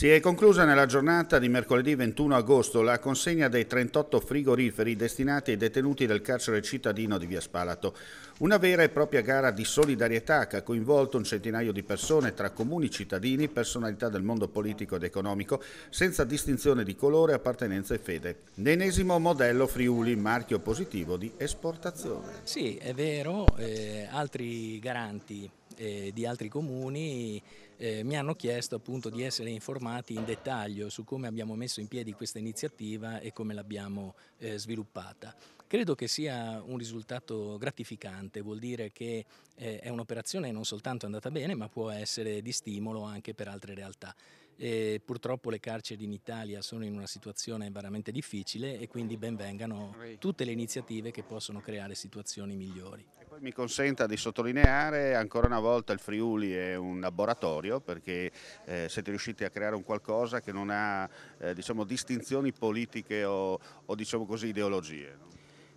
Si è conclusa nella giornata di mercoledì 21 agosto la consegna dei 38 frigoriferi destinati ai detenuti del carcere cittadino di Via Spalato. Una vera e propria gara di solidarietà che ha coinvolto un centinaio di persone tra comuni cittadini, personalità del mondo politico ed economico, senza distinzione di colore, appartenenza e fede. L'ennesimo modello Friuli, marchio positivo di esportazione. Sì, è vero, eh, altri garanti e di altri comuni eh, mi hanno chiesto appunto di essere informati in dettaglio su come abbiamo messo in piedi questa iniziativa e come l'abbiamo eh, sviluppata. Credo che sia un risultato gratificante, vuol dire che eh, è un'operazione non soltanto andata bene ma può essere di stimolo anche per altre realtà e purtroppo le carceri in Italia sono in una situazione veramente difficile e quindi benvengano tutte le iniziative che possono creare situazioni migliori. E poi mi consenta di sottolineare ancora una volta il Friuli è un laboratorio perché eh, siete riusciti a creare un qualcosa che non ha eh, diciamo, distinzioni politiche o, o diciamo così, ideologie. No?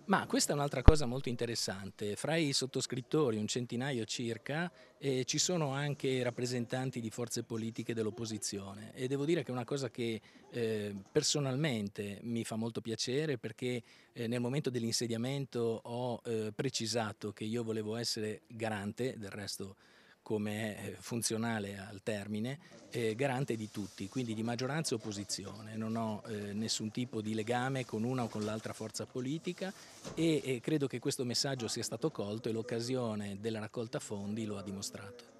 Ma questa è un'altra cosa molto interessante, fra i sottoscrittori, un centinaio circa, eh, ci sono anche rappresentanti di forze politiche dell'opposizione e devo dire che è una cosa che eh, personalmente mi fa molto piacere perché eh, nel momento dell'insediamento ho eh, precisato che io volevo essere garante, del resto come è eh, funzionale al termine, eh, garante di tutti, quindi di maggioranza e opposizione. Non ho eh, nessun tipo di legame con una o con l'altra forza politica e, e credo che questo messaggio sia stato colto e l'occasione della raccolta fondi lo ha dimostrato.